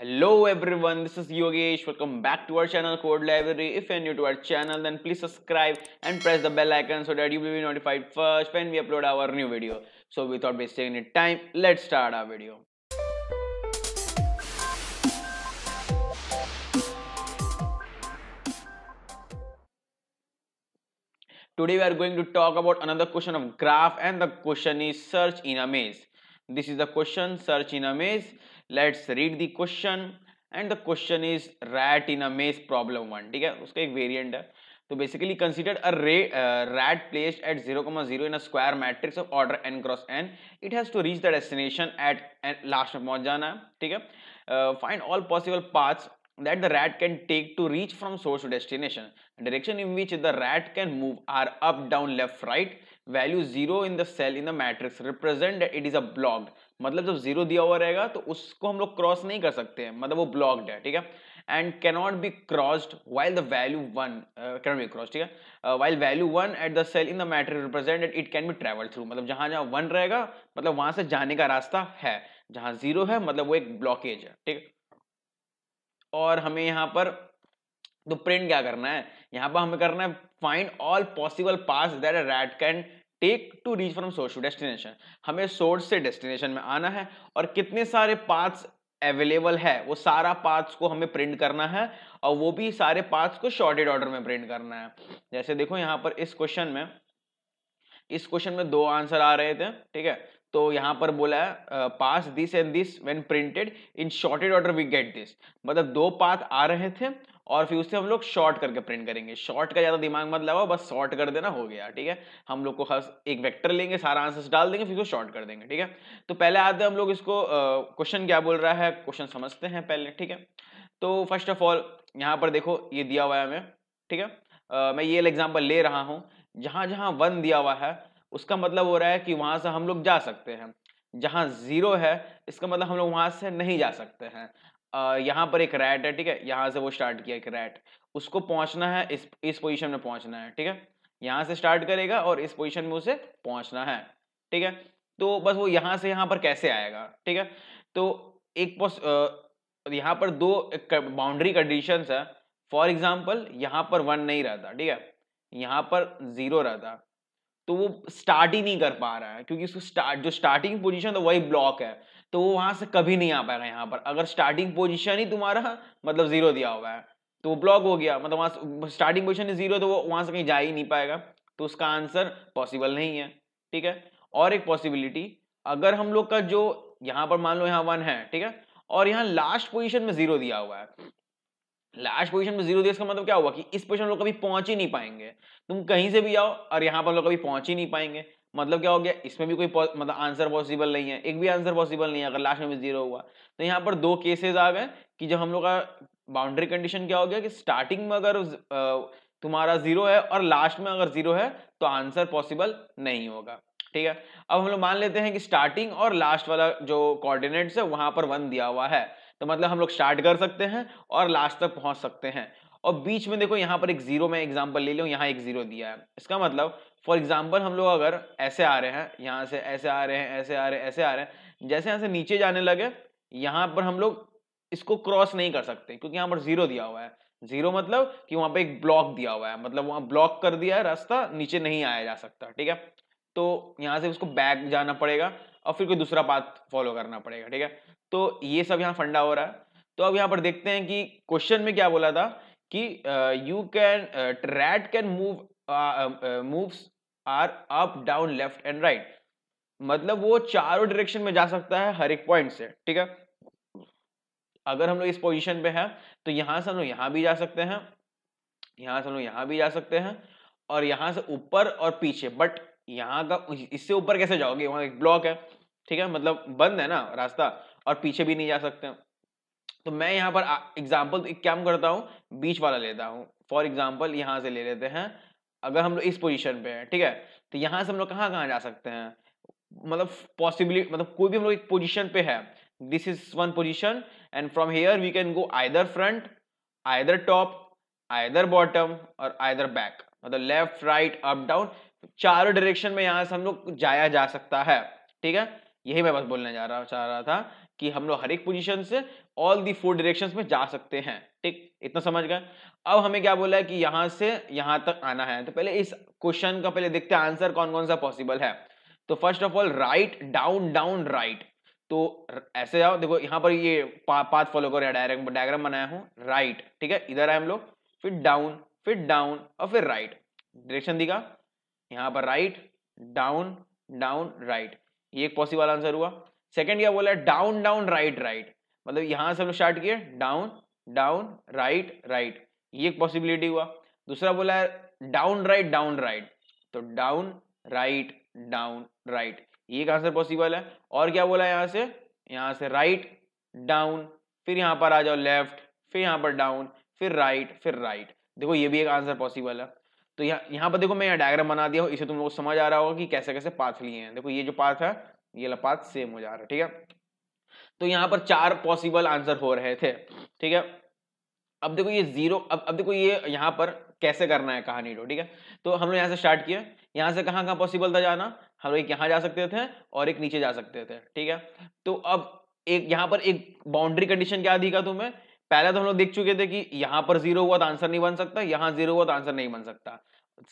Hello everyone, this is Yogesh. Welcome back to our channel Code Library. If you're new to our channel, then please subscribe and press the bell icon so that you will be notified first when we upload our new video. So without wasting any time, let's start our video. Today we are going to talk about another question of graph and the question is search in a maze. This is the question search in a maze let's read the question and the question is rat in a maze problem one ठीक है उसका एक variant है तो basically consider a rat placed at zero comma zero in a square matrix of order n cross n it has to reach the destination at last में पहुंच जाना है ठीक है find all possible that the rat can take to reach from source to destination direction in which the rat can move are up down left right value 0 in the cell in the matrix represent that it is a block. मतलब जब zero दिया हुआ रहेगा तो उसको हम लोग cross नहीं कर सकते हैं मतलब वो ब्लॉक्ड है ठीक है and cannot be crossed while the value one cannot be cross ठीक है while value one at the cell in the matter represented it can be travel through मतलब जहां जहां वन रहेगा मतलब वहां से जाने का रास्ता है जहां जीरो है मतलब वो एक ब्लॉकेज है ठीक और हमें यहाँ पर तो प्रिंट क्या करना है यहाँ पर हमें करना है find all possible paths that rat can take to reach from source to destination हमें सोर्स से डेस्टिनेशन में आना है और कितने सारे पार्ट्स अवेलेबल है वो सारा पार्ट्स को हमें प्रिंट करना है और वो भी सारे पार्ट्स को शॉर्टेड ऑर्डर में प्रिंट करना है जैसे देखो यहाँ पर इस क्वेश्चन में इस क्वेश्चन में दो आंसर आ रहे थे ठीक है तो यहाँ पर बोला है paths this and this when printed in sorted order we get this मतलब दो पाथ आ रहे थे और फिर उससे हम लोग शॉर्ट करके प्रिंट करेंगे शॉर्ट का ज़्यादा दिमाग मत लगाओ बस शॉर्ट कर देना हो गया ठीक है हम लोग को हर एक वेक्टर लेंगे सारा आंसर्स डाल देंगे फिर उसको शॉर्ट कर देंगे ठीक है तो पहले आते हम लोग इसको क्वेश्चन क्या बोल रहा है क्वेश्चन समझते हैं पहले ठीक है तो फर्स्ट ऑफ ऑल यहाँ पर देखो ये दिया हुआ है हमें ठीक है मैं ये एग्जाम्पल ले रहा हूँ जहाँ जहाँ वन दिया हुआ है उसका मतलब हो रहा है कि वहाँ से हम लोग जा सकते हैं जहाँ जीरो है इसका मतलब हम लोग वहाँ से नहीं जा सकते हैं यहाँ पर एक रैट है ठीक है यहाँ से वो स्टार्ट किया एक रैट उसको पहुँचना है इस इस पोजिशन में पहुँचना है ठीक है यहाँ से स्टार्ट करेगा और इस पोजिशन में उसे पहुँचना है ठीक है तो बस वो यहाँ से यहाँ पर कैसे आएगा ठीक है तो एक यहाँ पर दो बाउंड्री कंडीशन है फॉर एग्जाम्पल यहाँ पर वन नहीं रहता ठीक है यहाँ पर जीरो रहता तो वो स्टार्ट ही नहीं कर पा रहा है क्योंकि उसको स्टार्ट जो स्टार्टिंग पोजीशन तो वही ब्लॉक है तो वो वहां से कभी नहीं आ पाएगा यहाँ पर अगर स्टार्टिंग पोजीशन ही तुम्हारा मतलब जीरो दिया हुआ है तो वो ब्लॉक हो गया मतलब वहां स्टार्टिंग पोजीशन जीरो तो वो वहां से कहीं जा ही नहीं पाएगा तो उसका आंसर पॉसिबल नहीं है ठीक है और एक पॉसिबिलिटी अगर हम लोग का जो यहाँ पर मान लो यहाँ वन है ठीक है और यहाँ लास्ट पोजिशन में जीरो दिया हुआ है लास्ट पोजीशन में जीरो दिया इसका मतलब क्या हुआ कि इस पोजीशन लोग कभी पहुंच ही नहीं पाएंगे तुम कहीं से भी आओ और यहाँ पर लोग कभी पहुंच ही नहीं पाएंगे मतलब क्या हो गया इसमें भी कोई मतलब आंसर पॉसिबल नहीं है एक भी आंसर पॉसिबल नहीं है अगर लास्ट में भी जीरो हुआ तो यहाँ पर दो केसेस आ गए कि जब हम लोग का बाउंड्री कंडीशन क्या हो गया कि स्टार्टिंग में अगर तुम्हारा जीरो है और लास्ट में अगर जीरो है तो आंसर पॉसिबल नहीं होगा ठीक है अब हम लोग मान लेते हैं कि स्टार्टिंग और लास्ट वाला जो कोऑर्डिनेट्स है वहां पर वन दिया हुआ है तो मतलब हम लोग स्टार्ट कर सकते हैं और लास्ट तक पहुंच सकते हैं और बीच में देखो यहाँ पर एक जीरो में एग्जाम्पल ले लूँ यहाँ एक जीरो दिया है इसका मतलब फॉर एग्जाम्पल हम लोग अगर ऐसे आ रहे हैं यहाँ से ऐसे आ रहे हैं ऐसे आ रहे हैं ऐसे आ रहे हैं जैसे यहाँ से नीचे जाने लगे यहाँ पर हम लोग इसको क्रॉस नहीं कर सकते क्योंकि यहाँ पर जीरो दिया हुआ है जीरो मतलब कि वहां पे एक ब्लॉक दिया हुआ है मतलब वहां ब्लॉक कर दिया है रास्ता नीचे नहीं आया जा सकता ठीक है तो यहाँ से उसको बैक जाना पड़ेगा और फिर कोई दूसरा पाथ फॉलो करना पड़ेगा ठीक है तो ये सब यहाँ फंडा हो रहा है तो अब यहाँ पर देखते हैं कि क्वेश्चन में क्या बोला था कि you can rat can move moves are up down left and right मतलब वो चारों डायरेक्शन में जा सकता है हर एक पॉइंट से ठीक है अगर हम लोग इस पोजीशन पे हैं तो यहाँ से हम लोग यहाँ भी जा सकते हैं यहाँ से हम लोग यहाँ भी जा सकते हैं और यहाँ से ऊपर और पीछे बट यहाँ का इससे ऊपर कैसे जाओगे वहाँ एक ब्लॉक है ठीक है मतलब बंद है ना रास्ता और पीछे भी नहीं जा सकते तो मैं यहाँ पर एग्जाम्पल एक क्या करता हूँ बीच वाला लेता हूँ फॉर एग्जाम्पल यहाँ से ले लेते हैं अगर हम लोग इस पोजिशन पे हैं ठीक है तो यहाँ से हम लोग कहाँ कहाँ जा सकते हैं मतलब पॉसिबिलिटी मतलब कोई भी हम लोग एक पोजिशन पे है this is one position and from here we can go either front either top either bottom और आइदर बैक मतलब लेफ्ट राइट अप डाउन चारों डायरेक्शन में यहाँ से हम लोग जाया जा सकता है ठीक है यही मैं बस बोलने जा रहा चाह रहा था कि हम लोग हर एक पोजीशन से ऑल दी फोर डायरेक्शंस में जा सकते हैं ठीक इतना समझ गए अब हमें क्या बोला है कि यहाँ से यहाँ तक आना है तो पहले इस क्वेश्चन का पहले देखते हैं आंसर कौन कौन सा पॉसिबल है तो first of all right down down right तो ऐसे जाओ देखो यहाँ पर ये पाथ फॉलो करो डायरेक्ट डायग्राम बनाया हूँ राइट ठीक है इधर आए हम लोग फिर डाउन फिर डाउन और फिर राइट डायरेक्शन दिखा यहाँ पर राइट डाउन डाउन राइट ये एक पॉसिबल आंसर हुआ सेकंड क्या बोला है डाउन डाउन राइट राइट मतलब यहाँ से हम लोग स्टार्ट किए डाउन डाउन राइट राइट ये एक पॉसिबिलिटी हुआ दूसरा बोला है डाउन राइट डाउन राइट तो डाउन राइट डाउन राइट ये एक आंसर पॉसिबल है और क्या बोला है यहाँ से यहाँ से राइट डाउन फिर यहाँ पर आ जाओ लेफ्ट फिर यहाँ पर डाउन फिर राइट फिर राइट देखो ये भी एक आंसर पॉसिबल है तो यहाँ यहाँ पर देखो मैं यहाँ डायग्राम बना दिया हूँ इसे तुम लोग समझ आ रहा होगा कि कैसे कैसे पाथ लिए हैं देखो ये जो पाथ है ये वाला पाथ सेम हो जा रहा है ठीक है तो यहाँ पर चार पॉसिबल आंसर हो रहे थे ठीक है अब देखो ये जीरो अब अब देखो ये यहाँ पर कैसे करना है कहानी को ठीक है तो हम लोग यहाँ से स्टार्ट किया यहाँ से कहाँ कहाँ पॉसिबल था जाना हम लोग एक यहाँ जा सकते थे और एक नीचे जा सकते थे ठीक है तो अब एक यहाँ पर एक बाउंड्री कंडीशन क्या दी का तुम्हें पहले तो हम लोग देख चुके थे कि यहाँ पर जीरो हुआ तो आंसर नहीं बन सकता यहाँ जीरो हुआ तो आंसर नहीं बन सकता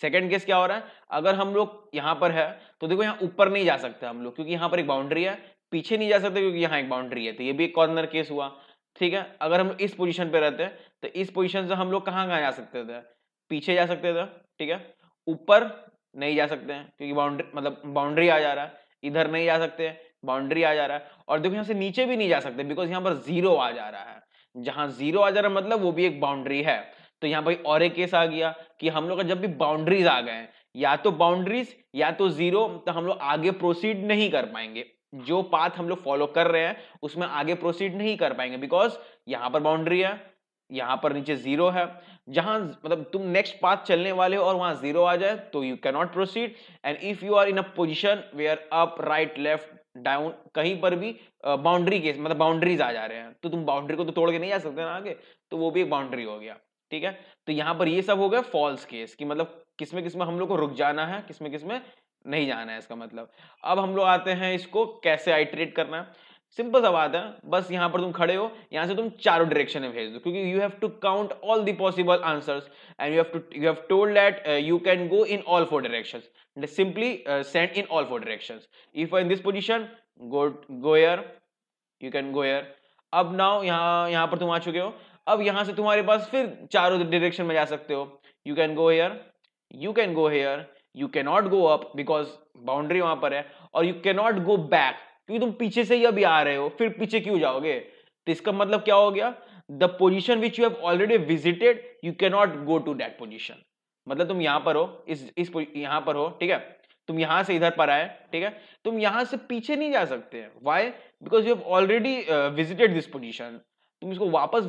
सेकेंड केस क्या हो रहा है अगर हम लोग यहाँ पर है तो देखो यहाँ ऊपर नहीं जा सकते हम लोग क्योंकि यहाँ पर एक बाउंड्री है पीछे नहीं जा सकते क्योंकि यहाँ एक बाउंड्री है तो ये भी एक कॉर्नर केस हुआ ठीक है अगर हम इस पोजीशन पे रहते तो इस पोजीशन से हम लोग कहाँ कहाँ जा सकते थे पीछे जा सकते थे ठीक है ऊपर नहीं जा सकते हैं क्योंकि बाउंड्री मतलब बाउंड्री आ जा रहा है इधर नहीं जा सकते बाउंड्री आ जा रहा है और देखो यहाँ से नीचे भी नहीं जा सकते बिकॉज यहाँ पर जीरो आ जा रहा है जहां जीरो आ जा रहा मतलब वो भी एक बाउंड्री है तो यहाँ भाई और एक केस आ गया कि हम लोग का जब भी बाउंड्रीज आ गए या तो बाउंड्रीज या तो जीरो तो हम लोग आगे प्रोसीड नहीं कर पाएंगे जो पाथ हम लोग फॉलो कर रहे हैं उसमें आगे प्रोसीड नहीं कर पाएंगे बिकॉज यहां पर बाउंड्री है यहां पर नीचे जीरो है जहां मतलब तुम नेक्स्ट पाथ चलने वाले हो और वहां जीरो आ जाए तो you cannot proceed and if you are in a position where up right left down कहीं पर भी बाउंड्री के मतलब बाउंड्रीज आ जा रहे हैं तो तुम बाउंड्री को तो तोड़ के नहीं जा सकते ना आगे तो वो भी एक बाउंड्री हो गया ठीक है तो यहाँ पर ये सब हो गया फॉल्स केस कि मतलब किसमें किसमें हम लोग को रुक जाना है किसमें किसमें नहीं जाना है इसका मतलब अब हम लोग आते हैं इसको कैसे आइट्रेट करना सिंपल सा बात है बस यहाँ पर तुम खड़े हो यहाँ से तुम चारों डायरेक्शन में भेज दो क्योंकि you have to count all the possible answers and you have to you have told that you can go in all four directions simply uh, send in all four directions if in this position go go here you can go here अब now यहाँ यहाँ पर तुम आ चुके हो अब यहाँ से तुम्हारे पास फिर चारों डायरेक्शन में जा सकते हो you can go here you can go here you can not go up because boundary वहां पर है और you can not go back क्योंकि तुम पीछे से ही अभी आ रहे हो फिर पीछे क्यों जाओगे तो इसका मतलब क्या हो गया the position which you have already visited you can not go to that position मतलब तुम यहां पर हो इस इस यहां पर हो ठीक है तुम यहां से इधर पर आए ठीक है तुम यहां से पीछे नहीं जा सकते why because you have already visited this position तुम इसको वापस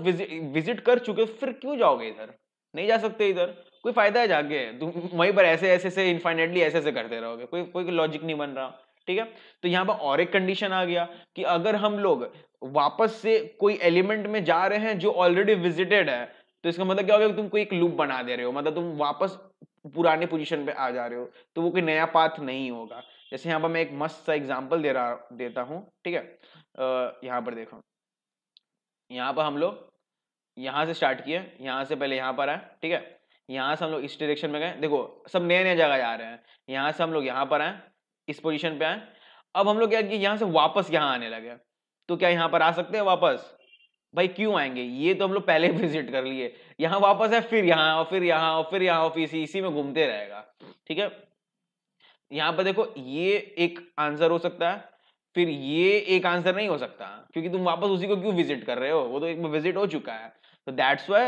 विजिट कर चुके हो फिर क्यों जाओगे इधर नहीं जा सकते इधर कोई फायदा है जाके तुम वहीं पर ऐसे ऐसे से इन्फाइनेटली ऐसे ऐसे करते रहोगे कोई कोई लॉजिक नहीं बन रहा ठीक है तो यहाँ पर और एक कंडीशन आ गया कि अगर हम लोग वापस से कोई एलिमेंट में जा रहे हैं जो ऑलरेडी विजिटेड है तो इसका मतलब क्या हो गया तुम कोई एक लूप बना दे रहे हो मतलब तुम वापस पुराने पोजीशन पे आ जा रहे हो तो वो कोई नया पाथ नहीं होगा जैसे यहाँ पर मैं एक मस्त सा एग्जाम्पल दे रहा देता हूँ ठीक है यहाँ पर देखो यहाँ पर हम लोग यहाँ से स्टार्ट किए यहाँ से पहले यहाँ पर आए ठीक है यहाँ से हम लोग इस डायरेक्शन में गए देखो सब नए नए जगह जा रहे हैं यहाँ से हम लोग यहाँ पर आए इस पोजिशन पे आए अब हम लोग क्या कि यहाँ से वापस यहाँ आने लगे तो क्या यहाँ पर आ सकते हैं वापस भाई क्यों आएंगे ये तो हम लोग पहले विजिट कर लिए यहाँ वापस है फिर यहाँ और फिर यहाँ और फिर यहाँ ऑफिस इसी इसी में घूमते रहेगा ठीक है यहाँ पर देखो ये एक आंसर हो सकता है फिर ये एक आंसर नहीं हो सकता क्योंकि तुम वापस उसी को क्यों विजिट कर रहे हो वो तो एक विजिट हो चुका है तो that's why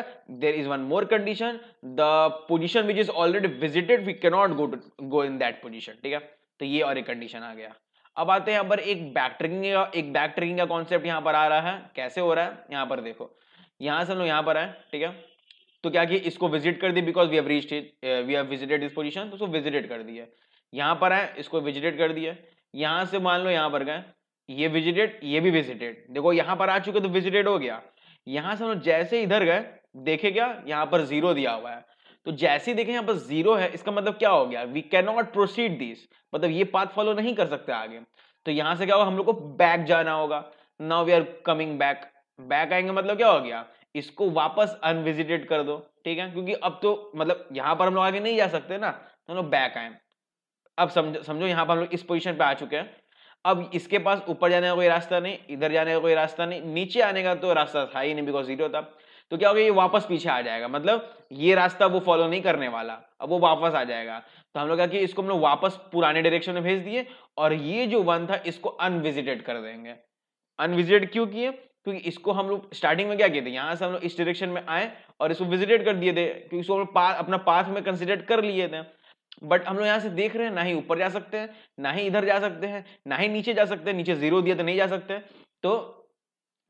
there is one more condition the position which is already visited we cannot go to go in that ठीक है तो ये और एक कंडीशन आ गया अब आते हैं पर एक बैक ट्रैकिंग एक बैक का कॉन्सेप्ट यहाँ पर आ रहा है कैसे हो रहा है यहाँ पर देखो यहाँ से हम लोग यहाँ पर आए ठीक है तो क्या कि इसको विजिट कर दी because we have reach we have visited this position तो उसको विजिटेड कर दिया यहाँ पर आए इसको विजिटेड कर दिया यहाँ से मान लो यहाँ पर गए ये विजिटेड ये भी विजिटेड देखो यहाँ पर आ चुके तो विजिटेड हो गया यहाँ से हम लोग जैसे इधर गए देखे क्या यहाँ पर जीरो दिया हुआ है तो जैसे ही देखें यहाँ पर जीरो है इसका मतलब क्या हो गया we can not proceed this मतलब ये पाथ फॉलो नहीं कर सकते आगे तो यहाँ से क्या होगा हम लोग को बैक जाना होगा now we are coming back back आएंगे मतलब क्या हो गया इसको वापस अनविजिटेड कर दो ठीक है क्योंकि अब तो मतलब यहाँ पर हम लोग आगे नहीं जा सकते ना तो हम लोग बैक आए अब समझो समझो यहाँ पर हम लोग इस पोजिशन पर आ चुके हैं अब इसके पास ऊपर जाने का कोई रास्ता नहीं इधर जाने का कोई रास्ता नहीं नीचे आने का तो रास्ता था ही नहीं बिकॉज जीरो था तो क्या होगा ये वापस पीछे आ जाएगा मतलब ये रास्ता वो फॉलो नहीं करने वाला अब वो वापस आ जाएगा तो हम लोग क्या कि इसको हम लोग वापस पुराने डायरेक्शन में भेज दिए और ये जो वन था इसको अनविजिटेड कर देंगे अनविजिटेड क्यों किए क्योंकि इसको हम लोग स्टार्टिंग में क्या किए थे यहाँ से हम लोग इस डायरेक्शन में आए और इसको विजिटेड कर दिए थे क्योंकि इसको अपना पाथ में कंसिडर कर लिए थे बट हम लोग यहाँ से देख रहे हैं ना ही ऊपर जा सकते हैं ना ही इधर जा सकते हैं ना ही नीचे जा सकते हैं नीचे जीरो दिया तो नहीं जा सकते तो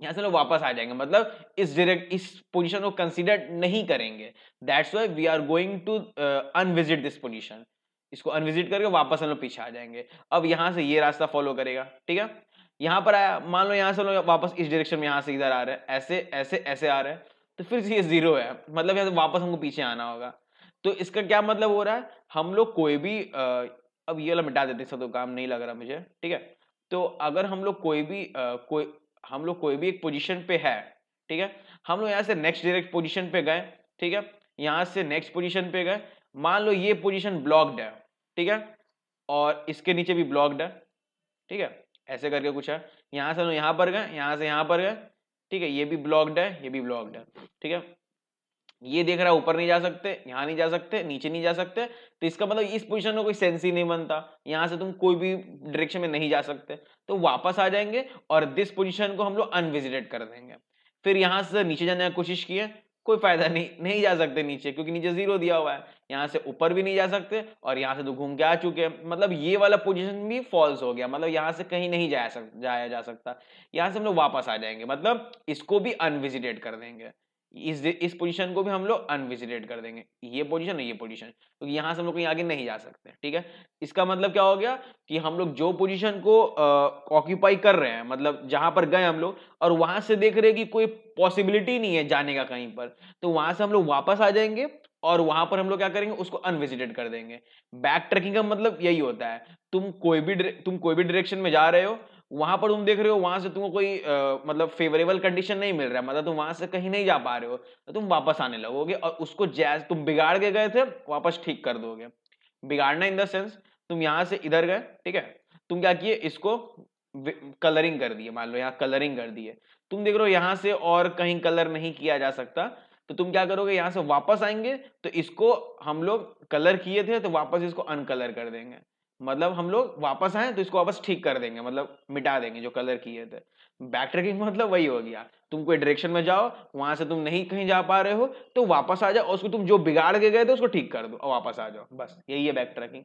यहां से लोग वापस आ जाएंगे मतलब इस डायरेक्ट इस पोजीशन को कंसीडर नहीं करेंगे that's why we are going to unvisit this position इसको अनविजिट करके वापस हम लोग पीछे आ जाएंगे अब यहां से ये रास्ता फॉलो करेगा ठीक है यहां पर आया मान लो यहां से लोग वापस इस डायरेक्शन में यहां से इधर आ रहे हैं ऐसे ऐसे ऐसे आ रहे हैं तो फिर ये जीरो है मतलब यहां से वापस हमको पीछे आना होगा तो इसका क्या मतलब हो रहा है हम लोग कोई भी आ, अब ये वाला मिटा देते सब तो काम नहीं लग रहा मुझे ठीक है तो अगर हम लोग कोई भी आ, कोई हम लोग कोई भी एक पोजीशन पे है ठीक है हम लोग यहाँ से नेक्स्ट डायरेक्ट पोजीशन पे गए ठीक है यहाँ से नेक्स्ट पोजीशन पे गए मान लो ये पोजीशन ब्लॉक्ड है ठीक है और इसके नीचे भी ब्लॉक्ड है ठीक है ऐसे करके कुछ है यहाँ से हम लोग यहाँ पर गए यहाँ से यहाँ पर गए ठीक है ये भी ब्लॉक्ड है ये भी ब्लॉक्ड है ठीक है ये देख रहा है ऊपर नहीं जा सकते यहाँ नहीं जा सकते नीचे नहीं जा सकते तो इसका मतलब इस पोजिशन में कोई सेंस ही नहीं बनता यहाँ से तुम कोई भी डायरेक्शन में नहीं जा सकते तो वापस आ जाएंगे और दिस पोजिशन को हम लोग अनविजिटेड कर देंगे फिर यहाँ से नीचे जाने की कोशिश किए कोई फायदा नहीं नहीं जा सकते नीचे क्योंकि नीचे जीरो दिया हुआ है यहाँ से ऊपर भी नहीं जा सकते और यहाँ से तो घूम के आ चुके हैं मतलब ये वाला पोजीशन भी फॉल्स हो गया मतलब यहाँ से कहीं नहीं जाया सक, जाया जा सकता यहाँ से हम लोग वापस आ जाएंगे मतलब इसको भी अनविजिटेड कर देंगे इस इस पोजीशन को भी हम लोग अनविजिटेड कर देंगे ये पोजीशन ये पोजीशन क्योंकि तो यहाँ से हम लोग कहीं आगे नहीं जा सकते ठीक है इसका मतलब क्या हो गया कि हम लोग जो पोजीशन को ऑक्यूपाई कर रहे हैं मतलब जहां पर गए हम लोग और वहां से देख रहे हैं कि कोई पॉसिबिलिटी नहीं है जाने का कहीं पर तो वहां से हम लोग वापस आ जाएंगे और वहां पर हम लोग क्या करेंगे उसको अनविजिटेड कर देंगे बैक ट्रैकिंग का मतलब यही होता है तुम कोई भी तुम कोई भी डायरेक्शन में जा रहे हो वहां पर तुम देख रहे हो वहां से तुमको कोई आ, मतलब फेवरेबल कंडीशन नहीं मिल रहा है मतलब तुम वहां से कहीं नहीं जा पा रहे हो तो तुम वापस आने लगोगे और उसको जैस तुम बिगाड़ के गए थे वापस ठीक कर दोगे बिगाड़ना इन द सेंस तुम यहाँ से इधर गए ठीक है तुम क्या किए इसको कलरिंग कर दिए मान लो यहाँ कलरिंग कर दिए तुम देख रहे हो यहाँ से और कहीं कलर नहीं किया जा सकता तो तुम क्या करोगे यहाँ से वापस आएंगे तो इसको हम लोग कलर किए थे तो वापस इसको अनकलर कर देंगे मतलब हम लोग वापस आए तो इसको वापस ठीक कर देंगे मतलब मिटा देंगे जो कलर किए थे बैक ट्रैकिंग मतलब वही हो गया तुम कोई डायरेक्शन में जाओ वहां से तुम नहीं कहीं जा पा रहे हो तो वापस आ जाओ उसको तुम जो बिगाड़ के गए थे उसको ठीक कर दो और वापस आ जाओ बस यही है बैक ट्रैकिंग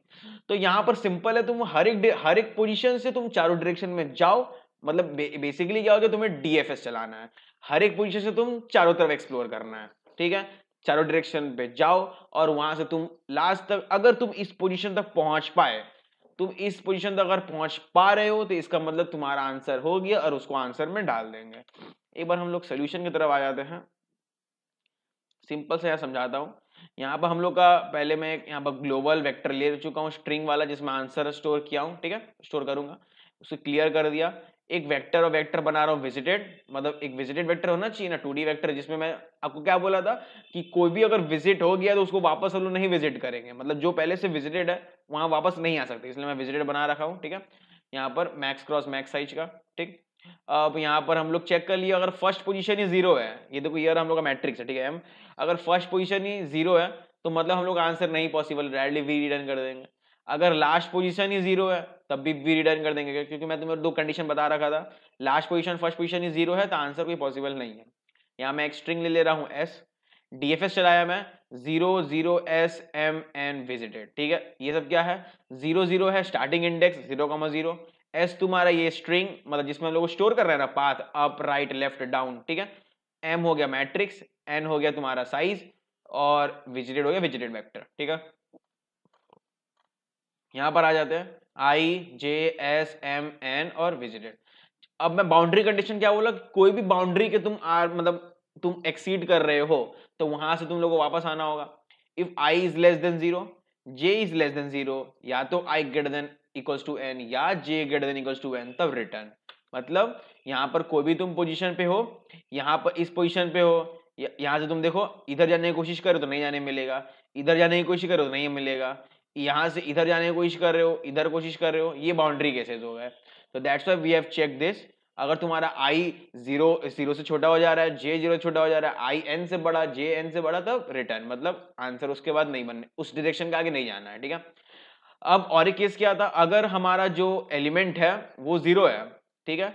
तो यहाँ पर सिंपल है तुम हर एक हर एक पोजिशन से तुम चारों डायरेक्शन में जाओ मतलब बेसिकली क्या होगा तुम्हें डीएफएस चलाना है हर एक पोजिशन से तुम चारों तरफ एक्सप्लोर करना है ठीक है चारों डायरेक्शन पे जाओ और वहां से तुम लास्ट तक अगर तुम इस पोजिशन तक पहुंच पाए तुम इस पोजीशन तक अगर पहुंच पा रहे हो तो इसका मतलब तुम्हारा आंसर हो गया और उसको आंसर में डाल देंगे एक बार हम लोग सोल्यूशन की तरफ आ जाते हैं सिंपल से यहाँ समझाता हूँ यहाँ पर हम लोग का पहले मैं यहाँ पर ग्लोबल वेक्टर ले चुका हूँ स्ट्रिंग वाला जिसमें आंसर स्टोर किया हूँ ठीक है स्टोर करूंगा उसको क्लियर कर दिया एक वेक्टर और वेक्टर बना रहा हूँ विजिटेड मतलब एक विजिटेड वेक्टर होना चाहिए ना टू डी वेक्टर जिसमें मैं आपको क्या बोला था कि कोई भी अगर विजिट हो गया तो उसको वापस हम लोग नहीं विजिट करेंगे मतलब जो पहले से विजिटेड है वहाँ वापस नहीं आ सकते इसलिए मैं विजिटेड बना रखा हूँ ठीक है यहाँ पर मैक्स क्रॉस मैक्स साइज का ठीक अब यहाँ पर हम लोग चेक कर लिए अगर फर्स्ट पोजिशन ही जीरो है ये देखो ये हम लोग का मैट्रिक्स है ठीक है एम अगर फर्स्ट पोजिशन ही जीरो है तो मतलब हम लोग आंसर नहीं पॉसिबल रैडली वी रिटर्न कर देंगे अगर लास्ट पोजीशन ही जीरो है तब भी वी रिटर्न कर देंगे क्योंकि मैं तुम्हें दो कंडीशन बता रखा था लास्ट पोजीशन फर्स्ट पोजीशन ही जीरो है तो आंसर कोई पॉसिबल नहीं है यहाँ मैं एक स्ट्रिंग ले ले रहा हूँ एस डीएफएस चलाया मैं zero zero S M N visited ठीक है ये सब क्या है जीरो जीरो है starting index zero comma zero S तुम्हारा ये स्ट्रिंग मतलब जिसमें हम लोग स्टोर कर रहे हैं ना path up right left down ठीक है एम हो गया मैट्रिक्स एन हो गया तुम्हारा साइज और विजिटेड हो गया विजिटेड वेक्टर ठीक है यहाँ पर आ जाते हैं I J S M N और विजिटेड अब मैं बाउंड्री कंडीशन क्या बोला कोई भी बाउंड्री के तुम आर मतलब तुम एक्सीड कर रहे हो तो वहां से तुम लोगों को वापस आना होगा if I is less than zero J is less than zero या तो I greater than equals to N या J greater than equals to N तब रिटर्न मतलब यहाँ पर कोई भी तुम पोजिशन पे हो यहाँ पर इस पोजिशन पे हो यहाँ से तुम देखो इधर जाने की कोशिश करो तो नहीं जाने मिलेगा इधर जाने की कोशिश करो तो नहीं मिलेगा यहाँ से इधर जाने की कोशिश कर रहे हो इधर कोशिश कर रहे हो ये बाउंड्री केसेज हो गए तो that's why we have check this अगर तुम्हारा आई जीरो जीरो से छोटा हो जा रहा है जे जीरो छोटा हो जा रहा है आई एन से बड़ा जे एन से बड़ा तब तो रिटर्न मतलब आंसर उसके बाद नहीं बनने उस डिरेक्शन के आगे नहीं जाना है ठीक है अब और एक केस क्या था अगर हमारा जो एलिमेंट है वो जीरो है ठीक है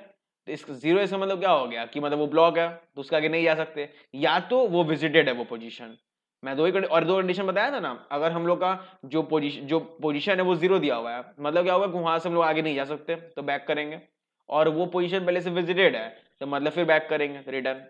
तो इस जीरो इसका मतलब क्या हो गया कि मतलब वो ब्लॉक है तो उसके आगे नहीं जा सकते या तो वो विजिटेड है वो पोजिशन मैं दो ही और दो कंडीशन बताया था ना अगर हम लोग का जो पोजीशन जो पोजीशन है वो जीरो दिया हुआ है मतलब क्या होगा वहां से हम लोग आगे नहीं जा सकते तो बैक करेंगे और वो पोजीशन पहले से विजिटेड है तो मतलब फिर बैक करेंगे रिटर्न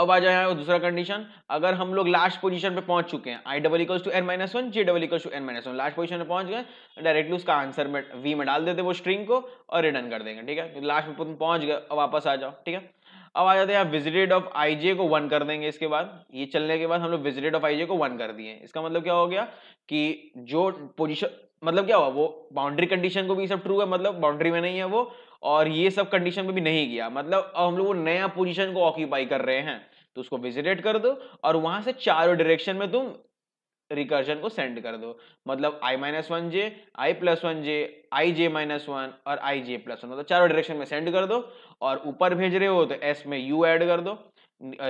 अब आ जाए दूसरा कंडीशन अगर हम लोग लास्ट पोजीशन पे पहुंच चुके हैं I double equals to N minus one J double equals to N minus one last position पे पहुंच गए डायरेक्टली उसका आंसर में वी में डाल देते वो स्ट्रिंग को और रिटर्न कर देंगे ठीक है लास्ट तो में पहुंच गए वापस आ जाओ ठीक है अब आ जाते हैं आप विजिटेड ऑफ आईजे को वन कर देंगे इसके बाद ये चलने के बाद हम लोग विजिटेड ऑफ आईजे को वन कर दिए इसका मतलब क्या हो गया कि जो पोजिशन मतलब क्या हुआ वो बाउंड्री कंडीशन को भी सब ट्रू है मतलब बाउंड्री में नहीं है वो और ये सब कंडीशन में भी नहीं गया मतलब अब हम लोग वो नया पोजिशन को ऑक्यूपाई कर रहे हैं तो उसको विजिटेड कर दो और वहां से चारों डायरेक्शन में तुम रिकर्जन को सेंड कर दो मतलब I minus one J I plus one J I J minus one और आई जे प्लस वन मतलब चारों डायरेक्शन में सेंड कर दो और ऊपर भेज रहे हो तो एस में यू ऐड कर दो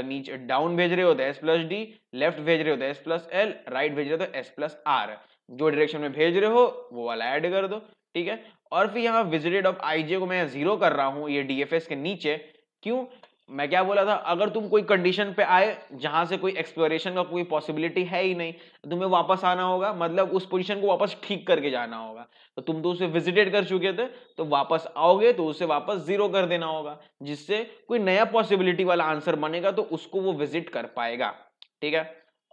नीचे डाउन भेज रहे हो तो एस प्लस डी लेफ्ट भेज रहे हो तो एस प्लस एल राइट भेज रहे हो तो एस प्लस आर जो डायरेक्शन में भेज रहे हो वो वाला ऐड कर दो ठीक है और फिर यहाँ विजिटेड ऑफ आई जे को मैं जीरो कर रहा हूँ ये डीएफएस के नीचे क्यों मैं क्या बोला था अगर तुम कोई कंडीशन पे आए जहां से कोई एक्सप्लोरेशन का कोई पॉसिबिलिटी है ही नहीं तो तुम्हें वापस आना होगा मतलब उस पोजीशन को वापस ठीक करके जाना होगा तो तुम तो उसे विजिटेड कर चुके थे तो वापस आओगे तो उसे वापस जीरो कर देना होगा जिससे कोई नया पॉसिबिलिटी वाला आंसर बनेगा तो उसको वो विजिट कर पाएगा ठीक है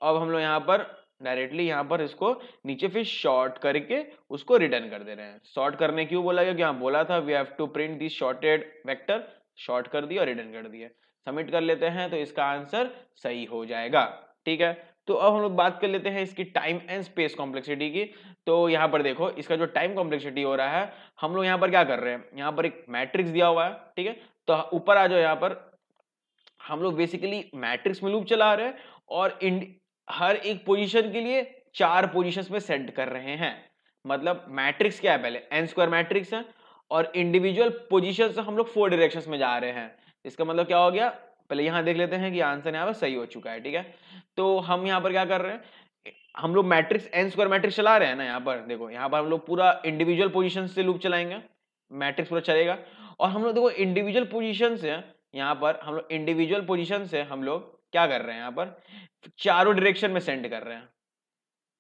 अब हम लोग यहाँ पर डायरेक्टली यहाँ पर इसको नीचे फिर शॉर्ट करके उसको रिटर्न कर दे रहे हैं शॉर्ट करने क्यों बोला गया यहाँ बोला था we have to print this sorted vector sort कर दिया और रिटर्न कर दिया सबमिट कर लेते हैं तो इसका आंसर सही हो जाएगा ठीक है तो अब हम लोग बात कर लेते हैं इसकी टाइम एंड स्पेस कॉम्प्लेक्सिटी की तो यहाँ पर देखो इसका जो टाइम कॉम्प्लेक्सिटी हो रहा है हम लोग यहाँ पर क्या कर रहे हैं यहाँ पर एक मैट्रिक्स दिया हुआ है ठीक है तो ऊपर आ जाओ यहाँ पर हम लोग बेसिकली मैट्रिक्स में लूप चला रहे हैं और हर एक पोजिशन के लिए चार पोजिशन में सेट कर रहे हैं मतलब मैट्रिक्स क्या है पहले एन स्क्वायर मैट्रिक्स है और इंडिविजुअल पोजिशन से हम लोग फोर डायरेक्शन में जा रहे हैं इसका मतलब क्या हो गया पहले यहां देख लेते हैं कि आंसर यहाँ पर सही हो चुका है ठीक है तो हम यहाँ पर क्या कर रहे हैं हम लोग मैट्रिक्स एन स्क्वायर मैट्रिक्स चला रहे हैं ना यहाँ पर देखो यहाँ पर हम लोग पूरा इंडिविजुअल पोजीशन से लूप चलाएंगे मैट्रिक्स पूरा चलेगा और हम लोग देखो इंडिविजुअल पोजीशन से यहाँ पर हम लोग इंडिविजुअल पोजीशन से हम लोग क्या कर रहे हैं यहाँ पर चारों डायरेक्शन में सेंड कर रहे हैं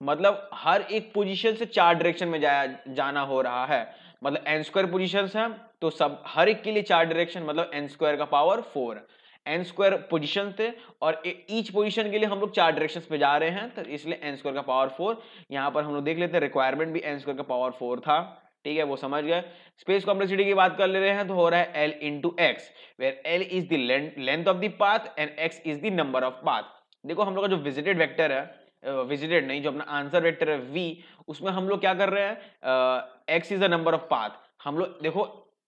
मतलब हर एक पोजिशन से चार डायरेक्शन में जाया जाना हो रहा है मतलब एन स्क्वायर पोजिशन है तो सब हर एक के लिए चार डायरेक्शन मतलब एन स्क्वायर का power four N square position थे और ईच पोजिशन के लिए हम लोग चार डायरेक्शन पे जा रहे हैं तो इसलिए एन स्क्वायर का पावर फोर यहाँ पर हम लोग देख लेते हैं रिक्वायरमेंट भी एन स्क्वायर का पावर फोर था ठीक है वो समझ गए स्पेस कॉम्प्लेक्सिटी की बात कर ले रहे हैं तो हो रहा है L into X where L is देंथ length of the path and X is दंबर नंबर ऑफ पाथ देखो हम लोग का जो विजिटेड वेक्टर है विजिटेड नहीं जो अपना आंसर वेक्टर है वी उसमें हम लोग क्या कर रहे हैं X is the number of path हम लोग देखो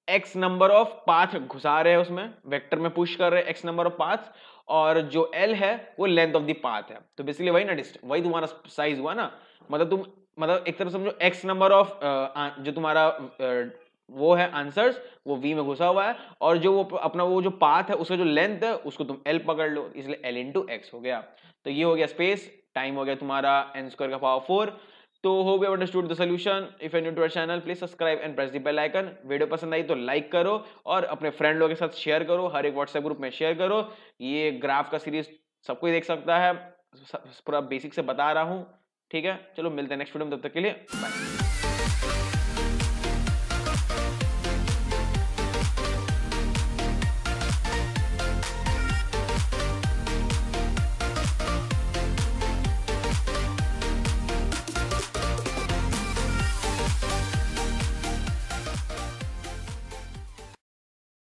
एक्स नंबर ऑफ पाथ घुसा रहे हैं उसमें वेक्टर में पुश कर रहे हैं एक्स नंबर ऑफ पाथ और जो एल है वो लेंथ ऑफ द पाथ है तो बेसिकली वही ना डिस्ट वही तुम्हारा साइज हुआ ना मतलब तुम मतलब एक तरफ समझो एक्स नंबर ऑफ जो तुम्हारा uh, वो है आंसर्स वो वी में घुसा हुआ है और जो वो अपना वो जो पाथ है उसका जो लेंथ है उसको तुम एल पकड़ लो इसलिए एल इंटू एक्स हो गया तो ये हो गया स्पेस टाइम हो गया तुम्हारा एन स्क्र का पावर फोर तो हो गया अंडरस्टूड द सोल्यूशन इफ एन to channel please subscribe and press the bell icon video पसंद आई तो लाइक करो और अपने फ्रेंड लोगों के साथ शेयर करो हर एक व्हाट्सएप ग्रुप में शेयर करो ये ग्राफ का सीरीज सब देख सकता है पूरा बेसिक से बता रहा हूँ ठीक है चलो मिलते हैं नेक्स्ट वीडियो में तब तक के लिए बाय